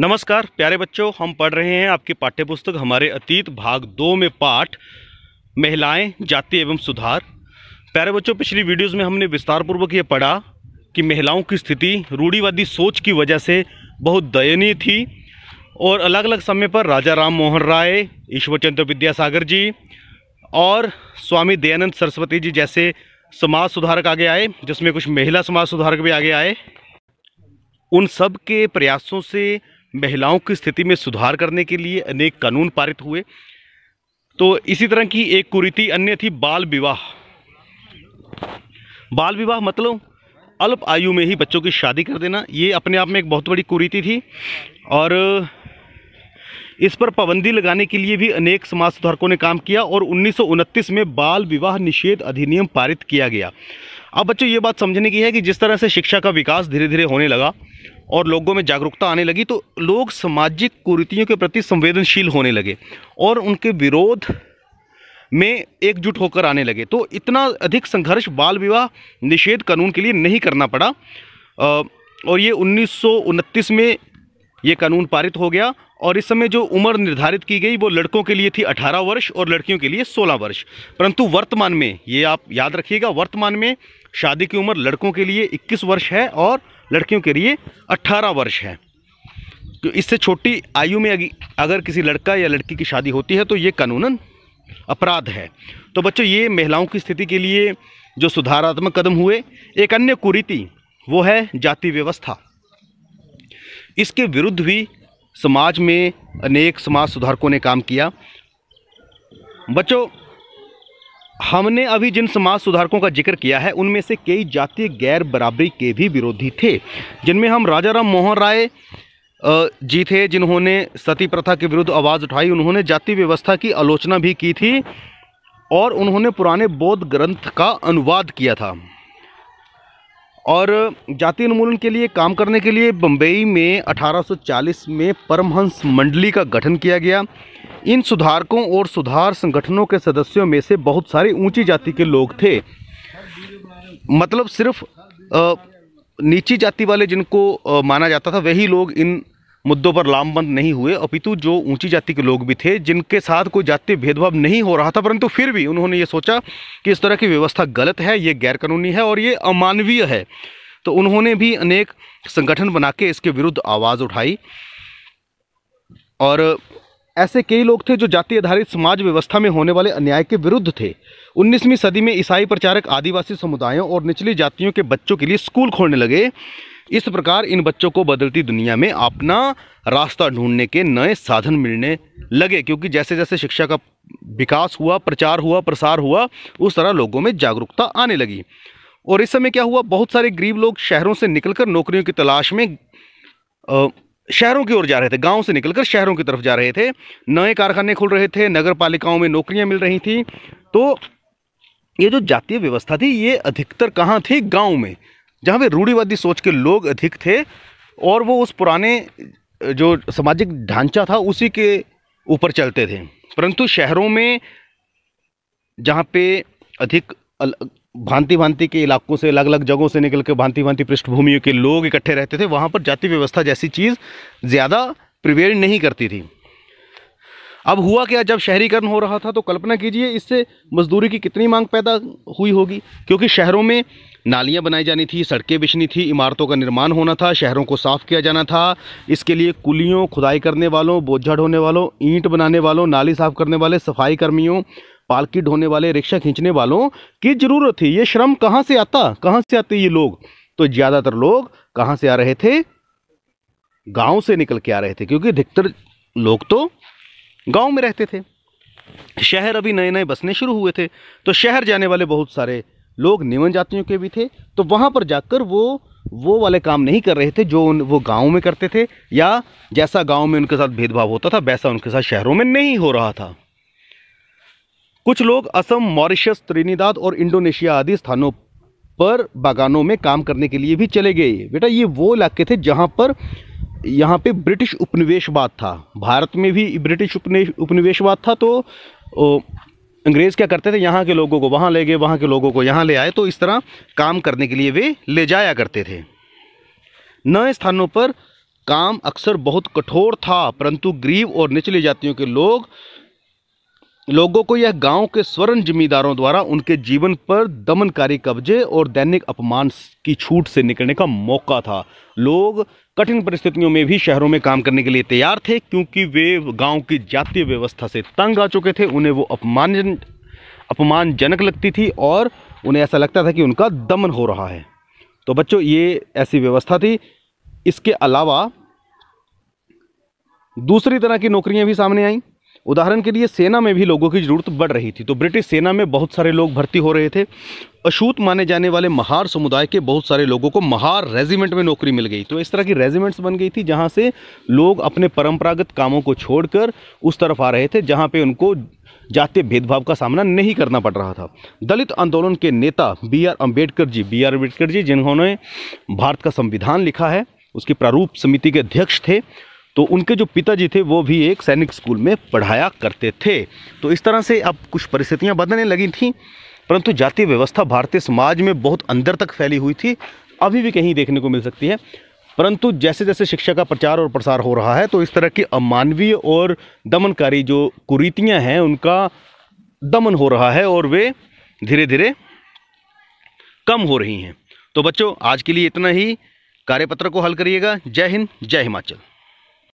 नमस्कार प्यारे बच्चों हम पढ़ रहे हैं आपकी पाठ्यपुस्तक हमारे अतीत भाग दो में पाठ महिलाएं जाति एवं सुधार प्यारे बच्चों पिछली वीडियोस में हमने विस्तारपूर्वक ये पढ़ा कि महिलाओं की स्थिति रूढ़ीवादी सोच की वजह से बहुत दयनीय थी और अलग अलग समय पर राजा राम मोहन राय ईश्वर चंद्र विद्यासागर जी और स्वामी दयानंद सरस्वती जी जैसे समाज सुधारक आगे आए जिसमें कुछ महिला समाज सुधारक भी आगे आए उन सब के प्रयासों से महिलाओं की स्थिति में सुधार करने के लिए अनेक कानून पारित हुए तो इसी तरह की एक कुरीति अन्य थी बाल विवाह बाल विवाह मतलब अल्प आयु में ही बच्चों की शादी कर देना ये अपने आप में एक बहुत बड़ी कुरीति थी और इस पर पाबंदी लगाने के लिए भी अनेक समाज सुधारकों ने काम किया और उन्नीस में बाल विवाह निषेध अधिनियम पारित किया गया अब बच्चों ये बात समझने की है कि जिस तरह से शिक्षा का विकास धीरे धीरे होने लगा और लोगों में जागरूकता आने लगी तो लोग सामाजिक कुरीतियों के प्रति संवेदनशील होने लगे और उनके विरोध में एकजुट होकर आने लगे तो इतना अधिक संघर्ष बाल विवाह निषेध कानून के लिए नहीं करना पड़ा और ये उन्नीस में ये कानून पारित हो गया और इस समय जो उम्र निर्धारित की गई वो लड़कों के लिए थी 18 वर्ष और लड़कियों के लिए 16 वर्ष परंतु वर्तमान में ये आप याद रखिएगा वर्तमान में शादी की उम्र लड़कों के लिए 21 वर्ष है और लड़कियों के लिए 18 वर्ष है तो इससे छोटी आयु में अगर किसी लड़का या लड़की की शादी होती है तो ये कानूनन अपराध है तो बच्चों ये महिलाओं की स्थिति के लिए जो सुधारात्मक कदम हुए एक अन्य कुरीति वो है जाति व्यवस्था इसके विरुद्ध भी समाज में अनेक समाज सुधारकों ने काम किया बच्चों हमने अभी जिन समाज सुधारकों का जिक्र किया है उनमें से कई जातीय गैर बराबरी के भी विरोधी थे जिनमें हम राजा राम मोहन राय जी थे जिन्होंने सती प्रथा के विरुद्ध आवाज़ उठाई उन्होंने जाति व्यवस्था की आलोचना भी की थी और उन्होंने पुराने बौद्ध ग्रंथ का अनुवाद किया था और जाति उन्मूलन के लिए काम करने के लिए बम्बई में 1840 में परमहंस मंडली का गठन किया गया इन सुधारकों और सुधार संगठनों के सदस्यों में से बहुत सारे ऊंची जाति के लोग थे मतलब सिर्फ नीची जाति वाले जिनको माना जाता था वही लोग इन मुद्दों पर लामबंद नहीं हुए अपितु जो ऊंची जाति के लोग भी थे जिनके साथ कोई जाति भेदभाव नहीं हो रहा था परंतु फिर भी उन्होंने ये सोचा कि इस तरह की व्यवस्था गलत है ये गैरकानूनी है और ये अमानवीय है तो उन्होंने भी अनेक संगठन बना के इसके विरुद्ध आवाज़ उठाई और ऐसे कई लोग थे जो जाति आधारित समाज व्यवस्था में होने वाले अन्याय के विरुद्ध थे 19वीं सदी में ईसाई प्रचारक आदिवासी समुदायों और निचली जातियों के बच्चों के लिए स्कूल खोलने लगे इस प्रकार इन बच्चों को बदलती दुनिया में अपना रास्ता ढूंढने के नए साधन मिलने लगे क्योंकि जैसे जैसे शिक्षा का विकास हुआ प्रचार हुआ प्रसार हुआ उस तरह लोगों में जागरूकता आने लगी और इस समय क्या हुआ बहुत सारे गरीब लोग शहरों से निकलकर नौकरियों की तलाश में आ, शहरों की ओर जा रहे थे गांव से निकलकर शहरों की तरफ जा रहे थे नए कारखाने खुल रहे थे नगर पालिकाओं में नौकरियां मिल रही थी तो ये जो जातीय व्यवस्था थी ये अधिकतर कहाँ थी गाँव में जहाँ पे रूढ़ीवादी सोच के लोग अधिक थे और वो उस पुराने जो सामाजिक ढांचा था उसी के ऊपर चलते थे परंतु शहरों में जहाँ पे अधिक भांति भांति के इलाकों से अलग अलग जगहों से निकल के भांति भांति पृष्ठभूमियों के लोग इकट्ठे रहते थे वहाँ पर जाति व्यवस्था जैसी चीज़ ज़्यादा प्रिवेल नहीं करती थी अब हुआ क्या जब शहरीकरण हो रहा था तो कल्पना कीजिए इससे मजदूरी की कितनी मांग पैदा हुई होगी क्योंकि शहरों में नालियाँ बनाई जानी थी सड़कें बिछनी थी इमारतों का निर्माण होना था शहरों को साफ़ किया जाना था इसके लिए कुलियों खुदाई करने वालों बोझा ढोने वालों ईंट बनाने वालों नाली साफ़ करने वाले सफाई कर्मियों पालकी ढोने वाले रिक्शा खींचने वालों की ज़रूरत थी ये श्रम कहाँ से आता कहाँ से आते ये लोग तो ज़्यादातर लोग कहाँ से आ रहे थे गाँव से निकल के आ रहे थे क्योंकि अधिकतर लोग तो गाँव में रहते थे शहर अभी नए नए बसने शुरू हुए थे तो शहर जाने वाले बहुत सारे लोग निवन जातियों के भी थे तो वहाँ पर जाकर वो वो वाले काम नहीं कर रहे थे जो उन वो गाँव में करते थे या जैसा गाँव में उनके साथ भेदभाव होता था वैसा उनके साथ शहरों में नहीं हो रहा था कुछ लोग असम मॉरिशस त्रिनिदाद और इंडोनेशिया आदि स्थानों पर बागानों में काम करने के लिए भी चले गए बेटा ये वो इलाके थे जहाँ पर यहाँ पे ब्रिटिश उपनिवेशवाद था भारत में भी ब्रिटिश उपनिवेशवाद था तो अंग्रेज़ क्या करते थे यहाँ के लोगों को वहाँ ले गए वहाँ के लोगों को यहाँ ले आए तो इस तरह काम करने के लिए वे ले जाया करते थे नए स्थानों पर काम अक्सर बहुत कठोर था परंतु गरीब और निचले जातियों के लोग लोगों को यह गांव के स्वर्ण जमींदारों द्वारा उनके जीवन पर दमनकारी कब्जे और दैनिक अपमान की छूट से निकलने का मौका था लोग कठिन परिस्थितियों में भी शहरों में काम करने के लिए तैयार थे क्योंकि वे गांव की जातीय व्यवस्था से तंग आ चुके थे उन्हें वो अपमान अपमानजनक लगती थी और उन्हें ऐसा लगता था कि उनका दमन हो रहा है तो बच्चों ये ऐसी व्यवस्था थी इसके अलावा दूसरी तरह की नौकरियाँ भी सामने आईं उदाहरण के लिए सेना में भी लोगों की ज़रूरत बढ़ रही थी तो ब्रिटिश सेना में बहुत सारे लोग भर्ती हो रहे थे अछूत माने जाने वाले महार समुदाय के बहुत सारे लोगों को महार रेजिमेंट में नौकरी मिल गई तो इस तरह की रेजिमेंट्स बन गई थी जहाँ से लोग अपने परंपरागत कामों को छोड़कर उस तरफ आ रहे थे जहाँ पे उनको जातीय भेदभाव का सामना नहीं करना पड़ रहा था दलित आंदोलन के नेता B R Ambedkar ji B R Ambedkar ji जिन्होंने भारत का संविधान लिखा है उसकी प्रारूप समिति के अध्यक्ष थे तो उनके जो पिताजी थे वो भी एक सैनिक स्कूल में पढ़ाया करते थे तो इस तरह से अब कुछ परिस्थितियाँ बदलने लगी थी परंतु जातीय व्यवस्था भारतीय समाज में बहुत अंदर तक फैली हुई थी अभी भी कहीं देखने को मिल सकती है परंतु जैसे जैसे शिक्षा का प्रचार और प्रसार हो रहा है तो इस तरह की अमानवीय और दमनकारी जो कुरीतियाँ हैं उनका दमन हो रहा है और वे धीरे धीरे कम हो रही हैं तो बच्चों आज के लिए इतना ही कार्यपत्र को हल करिएगा जय हिंद जय हिमाचल